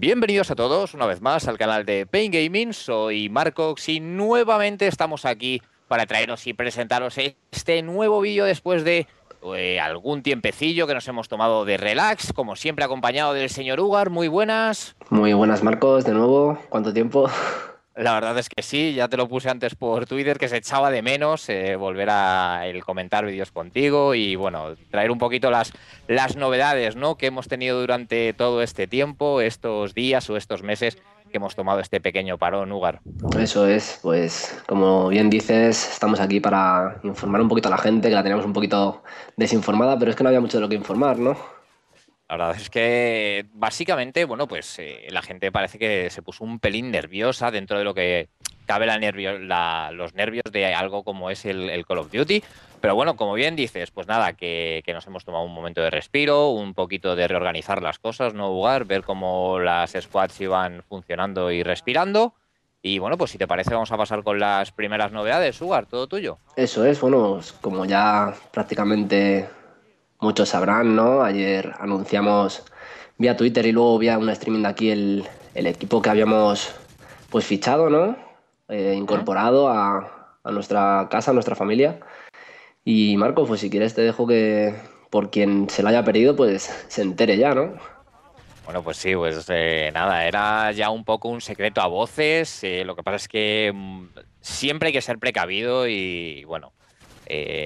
Bienvenidos a todos una vez más al canal de Pain Gaming, soy Marcos y nuevamente estamos aquí para traeros y presentaros este nuevo vídeo después de eh, algún tiempecillo que nos hemos tomado de relax, como siempre acompañado del señor Ugar, muy buenas. Muy buenas Marcos, de nuevo, ¿cuánto tiempo? La verdad es que sí, ya te lo puse antes por Twitter, que se echaba de menos eh, volver a el comentar vídeos contigo y bueno, traer un poquito las, las novedades ¿no? que hemos tenido durante todo este tiempo, estos días o estos meses que hemos tomado este pequeño parón, Ugar. Eso es, pues como bien dices, estamos aquí para informar un poquito a la gente, que la tenemos un poquito desinformada, pero es que no había mucho de lo que informar, ¿no? La verdad es que básicamente, bueno, pues eh, la gente parece que se puso un pelín nerviosa dentro de lo que cabe la nervio, los nervios de algo como es el, Call of Duty. Pero bueno, como bien dices, pues nada, que, nos hemos tomado un momento de respiro, un poquito de reorganizar las cosas, no jugar, ver cómo las squads iban funcionando y respirando. Y bueno, pues si te parece, vamos a pasar con las primeras novedades, Sugar, todo tuyo. Eso es, bueno, pues como ya prácticamente muchos sabrán, ¿no? Ayer anunciamos vía Twitter y luego vía un streaming de aquí el, equipo que habíamos pues fichado, ¿no? Eh, incorporado a, nuestra casa, a nuestra familia. Y Marco, pues si quieres te dejo que por quien se lo haya perdido, pues se entere ya, ¿no? Bueno, pues sí, pues eh, nada, era ya un poco un secreto a voces. Eh, lo que pasa es que mm, siempre hay que ser precavido y bueno,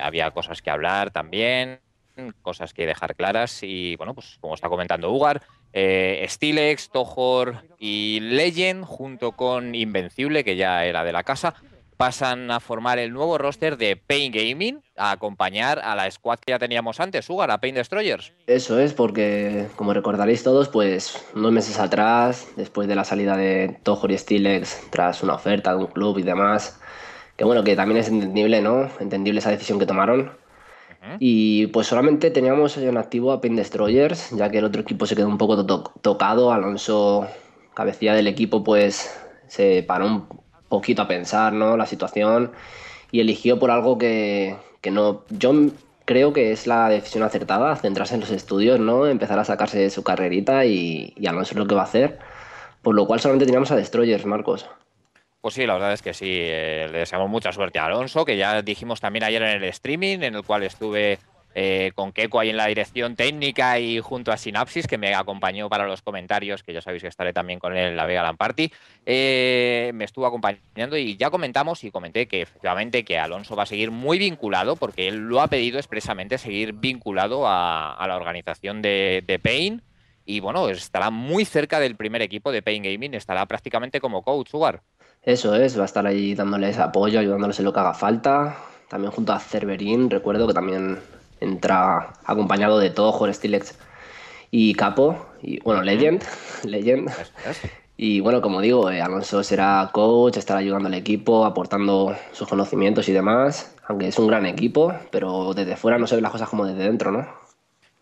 había cosas que hablar también Mm, cosas que dejar claras y, bueno, pues como está comentando Ugar, eh, Stilex, Tohor y Legend, junto con Invencible, que ya era de la casa, pasan a formar el nuevo roster de Pain Gaming, a acompañar a la squad que ya teníamos antes, Ugar, a Pain Destroyers. Eso es, porque como recordaréis todos, pues unos meses atrás, después de la salida de Tohor y Stilex, tras una oferta de un club y demás, que bueno, que también es entendible, ¿no? Entendible esa decisión que tomaron y pues solamente teníamos en activo a Pin Destroyers, ya que el otro equipo se quedó un poco tocado. Alonso, cabecilla del equipo, pues se paró un poquito a pensar la situación y eligió por algo que, no. Yo creo que es la decisión acertada, centrarse en los estudios, ¿no? Empezar a sacarse su carrerita y, y Alonso es lo que va a hacer. Por lo cual solamente teníamos a Destroyers, Marcos. Pues sí, la verdad es que sí. Eh, le deseamos mucha suerte a Alonso, que ya dijimos también ayer en el streaming, en el cual estuve eh, con Keco ahí en la dirección técnica y junto a Sinapsis, que me acompañó para los comentarios, que ya sabéis que estaré también con él en la Vega Land Party, eh, me estuvo acompañando y ya comentamos y comenté que efectivamente que Alonso va a seguir muy vinculado, porque él lo ha pedido expresamente, seguir vinculado a, la organización de, de Pain. Y bueno, estará muy cerca del primer equipo de Pain Gaming, estará prácticamente como coach, jugar. Eso es, va a estar ahí dándoles apoyo, ayudándoles en lo que haga falta. También junto a Cerberín, recuerdo que también entra acompañado de Jorge Stilex y Capo, y bueno, Legend, Legend. Y bueno, como digo, eh, Alonso será coach, estará ayudando al equipo, aportando sus conocimientos y demás, aunque es un gran equipo, pero desde fuera no se ven las cosas como desde dentro, ¿no?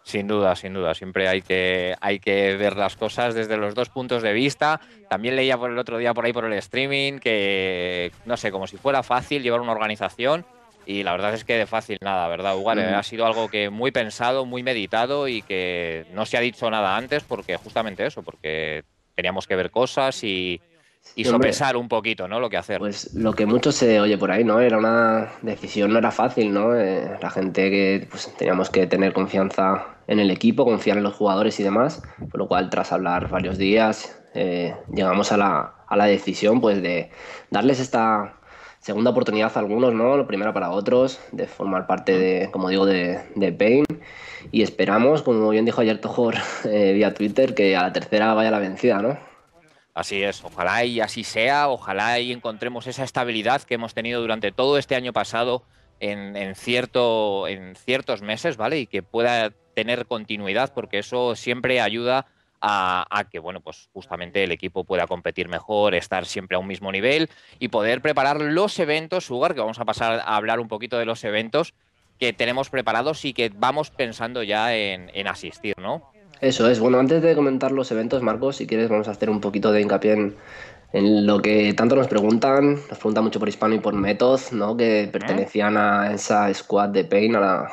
Sin duda, sin duda. Siempre hay que, hay que ver las cosas desde los dos puntos de vista. También leía por el otro día por ahí por el streaming que, no sé, como si fuera fácil llevar una organización. Y la verdad es que de fácil nada, ¿verdad, Ugar? Ha sido algo que muy pensado, muy meditado y que no se ha dicho nada antes porque justamente eso, porque teníamos que ver cosas y, y sopesar un poquito, ¿no? Lo que hacer. Pues lo que mucho se oye por ahí, ¿no? Era una decisión, no era fácil, ¿no? Eh, la gente que pues, teníamos que tener confianza en el equipo, confiar en los jugadores y demás, por lo cual tras hablar varios días eh, llegamos a la, a la decisión pues de darles esta segunda oportunidad a algunos, ¿no? Lo primero para otros, de formar parte de, como digo, de, de Pain. Y esperamos, como bien dijo ayer Tojor eh, vía Twitter, que a la tercera vaya la vencida, ¿no? Así es, ojalá y así sea, ojalá y encontremos esa estabilidad que hemos tenido durante todo este año pasado en, cierto, en ciertos meses, ¿vale? Y que pueda tener continuidad, porque eso siempre ayuda a, que, bueno, pues justamente el equipo pueda competir mejor, estar siempre a un mismo nivel y poder preparar los eventos, Jugar que vamos a pasar a hablar un poquito de los eventos que tenemos preparados y que vamos pensando ya en, en asistir, ¿no? Eso es. Bueno, antes de comentar los eventos, Marcos, si quieres vamos a hacer un poquito de hincapié en, lo que tanto nos preguntan. Nos preguntan mucho por Hispano y por Method, ¿no? Que ¿Eh? pertenecían a esa squad de Pain, a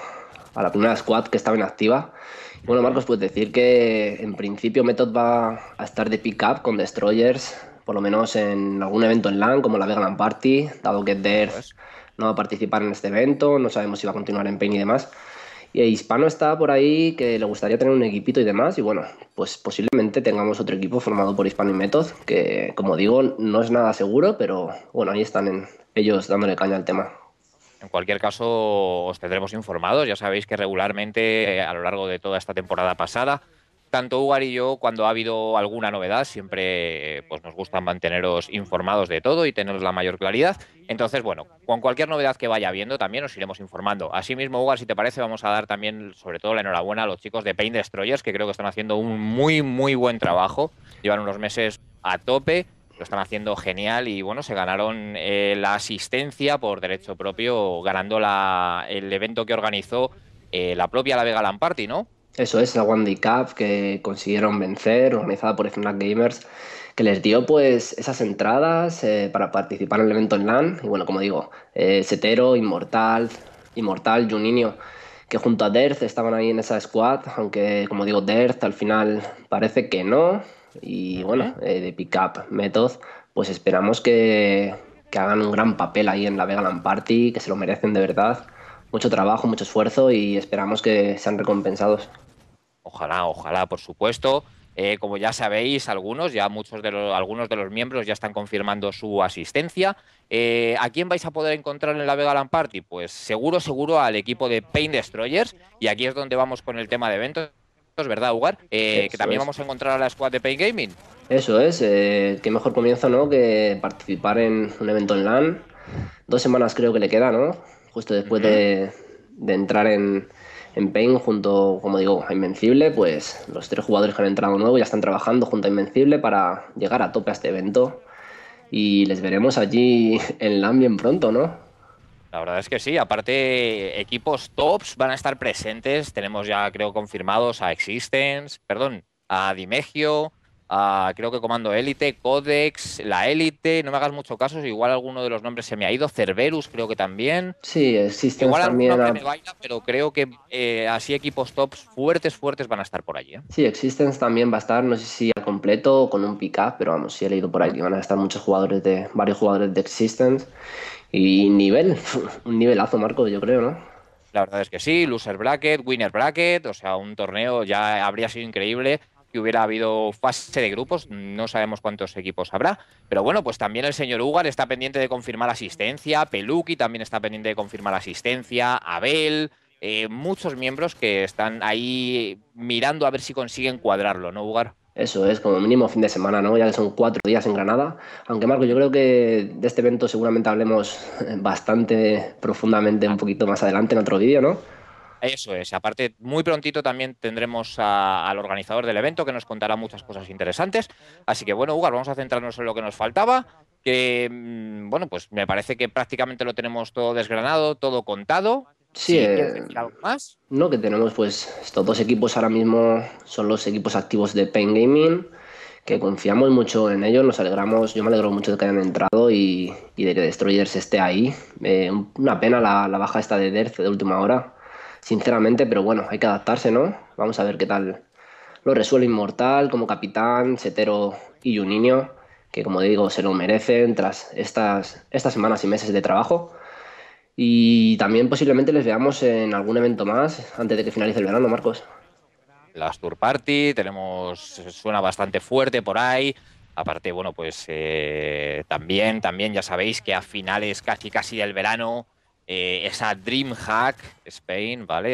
la, primera squad que estaba inactiva. Bueno, Marcos, puedes decir que en principio Method va a estar de pick-up con Destroyers, por lo menos en algún evento en LAN, como la Vegan Party, dado que Death no va a participar en este evento, no sabemos si va a continuar en Pain y demás. Y Hispano está por ahí que le gustaría tener un equipito y demás. Y bueno, pues posiblemente tengamos otro equipo formado por Hispano y Metod, que como digo, no es nada seguro, pero bueno, ahí están ellos dándole caña al tema. En cualquier caso, os tendremos informados. Ya sabéis que regularmente eh, a lo largo de toda esta temporada pasada tanto Ugar y yo, cuando ha habido alguna novedad, siempre eh, pues, nos gusta manteneros informados de todo y tener la mayor claridad. Entonces, bueno, con cualquier novedad que vaya habiendo también os iremos informando. Asimismo, Ugar, si te parece, vamos a dar también, sobre todo, la enhorabuena a los chicos de Paint Destroyers, que creo que están haciendo un muy, muy buen trabajo. Llevan unos meses a tope lo están haciendo genial y bueno, se ganaron eh, la asistencia por derecho propio, ganando la, el evento que organizó eh, la propia La Vega Lamparty, ¿no? Eso es, la One Cup que consiguieron vencer, organizada por Fnac Gamers, que les dio pues esas entradas eh, para participar en el evento en LAN. Y bueno, como digo, eh, Setero, Inmortal, Inmortal, Juninho, que junto a Derth estaban ahí en esa squad, aunque como digo, Derth al final parece que no. Y bueno, eh, de Pick Up Method, pues esperamos que, que hagan un gran papel ahí en la Vega LAN Party, que se lo merecen de verdad. Mucho trabajo, mucho esfuerzo y esperamos que sean recompensados. Ojalá, ojalá, por supuesto. Eh, como ya sabéis, algunos, ya muchos de los, algunos de los miembros ya están confirmando su asistencia. Eh, ¿A quién vais a poder encontrar en la Vega Land Party? Pues seguro, seguro al equipo de Pain Destroyers. Y aquí es donde vamos con el tema de eventos, ¿verdad, Ugar? Eh, que también vamos a encontrar a la squad de Pain Gaming. Eso es, qué mejor comienzo, ¿no? Que participar en un evento en LAN. Dos semanas creo que le queda, ¿no? Justo después de entrar en, en Pain junto, como digo, a Invencible, pues los tres jugadores que han entrado nuevo ya están trabajando junto a Invencible para llegar a tope a este evento y les veremos allí en LAN bien pronto, ¿no? La verdad es que sí, aparte equipos tops van a estar presentes, tenemos ya creo confirmados a Existence, perdón, a Dimegio, creo que Comando Élite, Codex, La Élite, no me hagas mucho caso, igual alguno de los nombres se me ha ido, Cerberus creo que también. Sí, también. igual también. me pero creo que eh, así equipos tops fuertes, fuertes van a estar por allí. ¿eh? Sí, Existence también va a estar, no sé si al completo o con un pick up, pero vamos, sí he leído por ahí van a estar muchos jugadores de, varios jugadores de Existence. Y nivel, un nivelazo, Marco, yo creo, ¿no? La verdad es que sí, loser bracket, winner bracket, o sea, un torneo ya habría sido increíble que hubiera habido fase de grupos, no sabemos cuántos equipos habrá, pero bueno, pues también el señor Ugar está pendiente de confirmar asistencia, Peluki también está pendiente de confirmar asistencia, Abel, eh, muchos miembros que están ahí mirando a ver si consiguen cuadrarlo, ¿no, Ugar? Eso es, como mínimo fin de semana, ¿no? Ya que son cuatro días en Granada. Aunque Marco, yo creo que de este evento seguramente hablemos bastante profundamente un ah. poquito más adelante en otro vídeo, ¿no? Eso es. Aparte, muy prontito también tendremos al organizador del evento que nos contará muchas cosas interesantes. Así que bueno, Ugar, vamos a centrarnos en lo que nos faltaba. Que mm, bueno, pues me parece que prácticamente lo tenemos todo desgranado, todo contado. Sí, eh, algo más? No, que tenemos pues estos dos equipos ahora mismo son los equipos activos de Pain Gaming, que confiamos mucho en ellos, nos alegramos, yo me alegro mucho de que hayan entrado y, de que Destroyers esté ahí. Eh, una pena la, baja esta de DERC de última hora, sinceramente, pero bueno, hay que adaptarse, ¿no? Vamos a ver qué tal lo resuelve Inmortal como capitán, Setero y un niño que como digo, se lo merecen tras estas, estas semanas y meses de trabajo. Y también posiblemente les veamos en algún evento más antes de que finalice el verano, Marcos. Las Tour Party, tenemos, suena bastante fuerte por ahí. Aparte, bueno, pues eh, también, también ya sabéis que a finales casi casi del verano eh, esa Dreamhack Spain, ¿vale?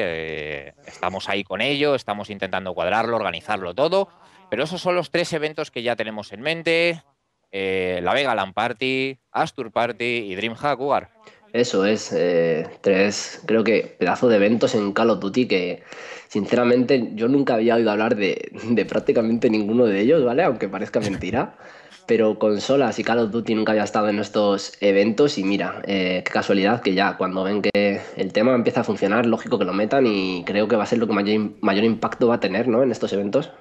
Eh, estamos ahí con ello, estamos intentando cuadrarlo, organizarlo todo, pero esos son los tres eventos que ya tenemos en mente, eh, la Vega Land Party, Astur Party y Dreamhack War. Eso es, eh, tres, creo que pedazo de eventos en Call of Duty que sinceramente yo nunca había oído hablar de, prácticamente ninguno de ellos, ¿vale? Aunque parezca mentira. pero consolas y Call of Duty nunca había estado en estos eventos y mira, eh, qué casualidad que ya cuando ven que el tema empieza a funcionar, lógico que lo metan y creo que va a ser lo que mayor, mayor impacto va a tener ¿no? en estos eventos.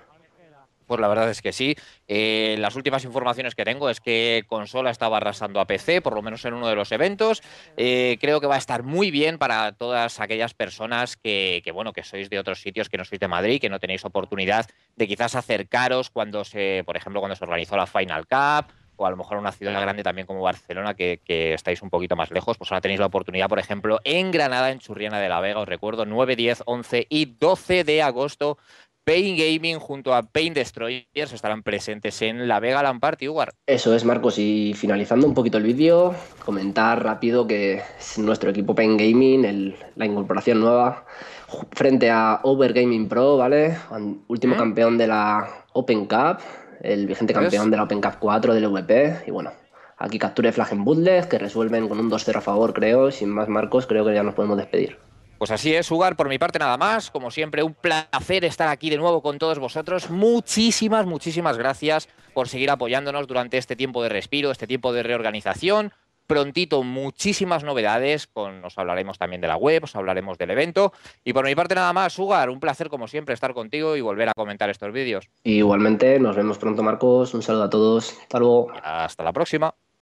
Pues la verdad es que sí. Eh, las últimas informaciones que tengo es que consola estaba arrasando a PC, por lo menos en uno de los eventos. Eh, creo que va a estar muy bien para todas aquellas personas que, bueno, que sois de otros sitios, que no sois de Madrid, que no tenéis oportunidad de quizás acercaros cuando se, por ejemplo, cuando se organizó la Final Cup o a lo mejor una ciudad grande también como Barcelona, que, que, estáis un poquito más lejos, pues ahora tenéis la oportunidad, por ejemplo, en Granada, en Churriana de la Vega, os recuerdo, 9, 10, 11 y 12 de agosto Pain Gaming junto a Pain Destroyers estarán presentes en la Vega Lampart y Eso es, Marcos. Y finalizando un poquito el vídeo, comentar rápido que nuestro equipo Pain Gaming, el, la incorporación nueva, frente a Over Gaming Pro, ¿vale? Último mm. campeón de la Open Cup, el vigente campeón de la Open Cup 4 del VP. Y bueno, aquí capture flash Flag en Bootleg, que resuelven con un 2-0 a favor, creo. Sin más, Marcos, creo que ya nos podemos despedir. Pues así es, Ugar, por mi parte nada más. Como siempre, un placer estar aquí de nuevo con todos vosotros. Muchísimas, muchísimas gracias por seguir apoyándonos durante este tiempo de respiro, este tiempo de reorganización. Prontito muchísimas novedades, con, hablaremos también de la web, os hablaremos del evento. Y por mi parte nada más, Ugar, un placer como siempre estar contigo y volver a comentar estos vídeos. Igualmente, nos vemos pronto Marcos, un saludo a todos, hasta luego. Hasta la próxima.